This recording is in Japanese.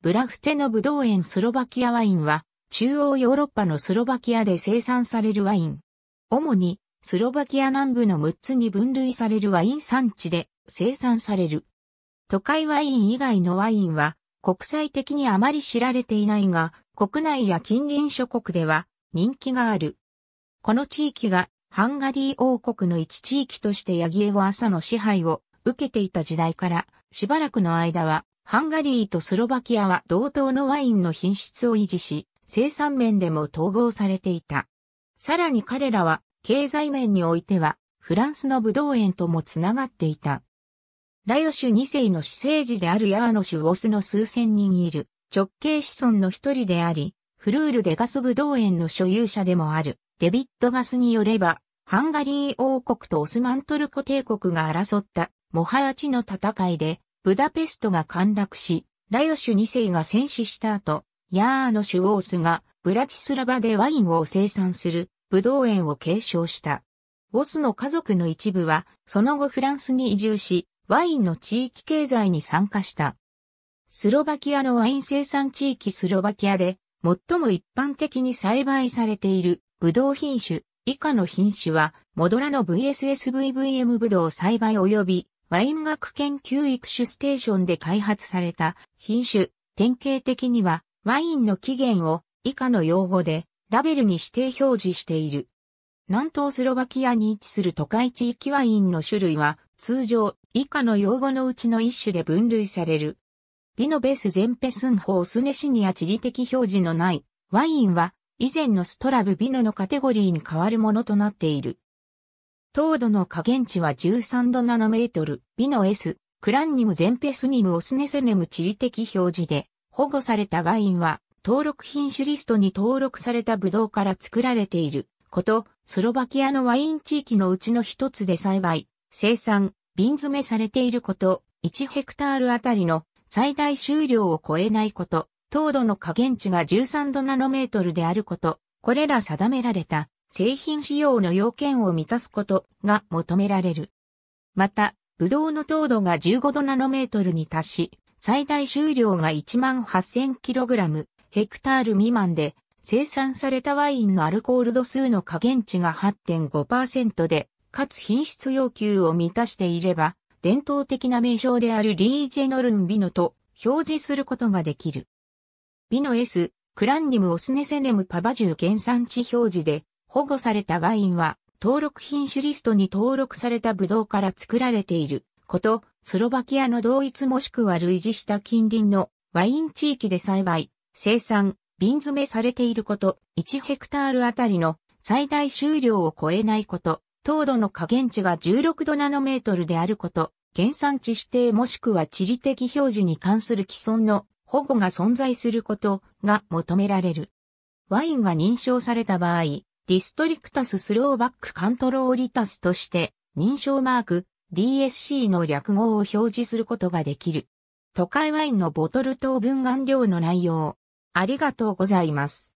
ブラフチェのブドウ園スロバキアワインは、中央ヨーロッパのスロバキアで生産されるワイン。主に、スロバキア南部の6つに分類されるワイン産地で生産される。都会ワイン以外のワインは、国際的にあまり知られていないが、国内や近隣諸国では人気がある。この地域がハンガリー王国の一地域としてヤギエワ朝の支配を受けていた時代からしばらくの間はハンガリーとスロバキアは同等のワインの品質を維持し、生産面でも統合されていた。さらに彼らは、経済面においては、フランスの武道園ともつながっていた。ラヨシュ2世の私生児であるヤーノシュ・ウォスの数千人いる直系子孫の一人であり、フルールデガス武道園の所有者でもあるデビッド・ガスによれば、ハンガリー王国とオスマントルコ帝国が争ったモハやチの戦いでブダペストが陥落し、ラヨシュ2世が戦死した後、ヤーノシュオースがブラチスラバでワインを生産するブドウ園を継承した。オスの家族の一部は、その後フランスに移住し、ワインの地域経済に参加した。スロバキアのワイン生産地域スロバキアで、最も一般的に栽培されているブドウ品種、以下の品種は、モドラの VSSVVM ブドウ栽培及びワイン学研究育種ステーションで開発された品種、典型的にはワインの起源を以下の用語でラベルに指定表示している。南東スロバキアに位置する都会地域ワインの種類は通常以下の用語のうちの一種で分類される。ビノベスゼンペスンホースネシニア地理的表示のないワインは以前のストラブビノのカテゴリーに変わるものとなっている。糖度の下限値は13度ナノメートル、ノの S、クランニムゼンペスニムオスネセネム地理的表示で、保護されたワインは、登録品種リストに登録されたブドウから作られていること、スロバキアのワイン地域のうちの一つで栽培、生産、瓶詰めされていること、1ヘクタールあたりの最大収量を超えないこと、糖度の下限値が13度ナノメートルであること、これら定められた製品使用の要件を満たすことが求められる。また、ブドウの糖度が15度ナノメートルに達し、最大収量が 18,000kg ヘクタール未満で、生産されたワインのアルコール度数の下限値が8.5%で、かつ品質要求を満たしていれば、伝統的な名称であるリージェノルンビノと表示することができる。ビノ S、クランニムオスネセネムパバジュ原産地表示で、保護されたワインは、登録品種リストに登録されたブドウから作られていること、スロバキアの同一もしくは類似した近隣のワイン地域で栽培、生産、瓶詰めされていること、1ヘクタールあたりの最大収量を超えないこと、糖度の下限値が16度ナノメートルであること、原産地指定もしくは地理的表示に関する既存の保護が存在することが求められる。ワインが認証された場合、ディストリクタススローバックカントローリタスとして認証マーク DSC の略語を表示することができる。都会ワインのボトル等分顔料の内容。ありがとうございます。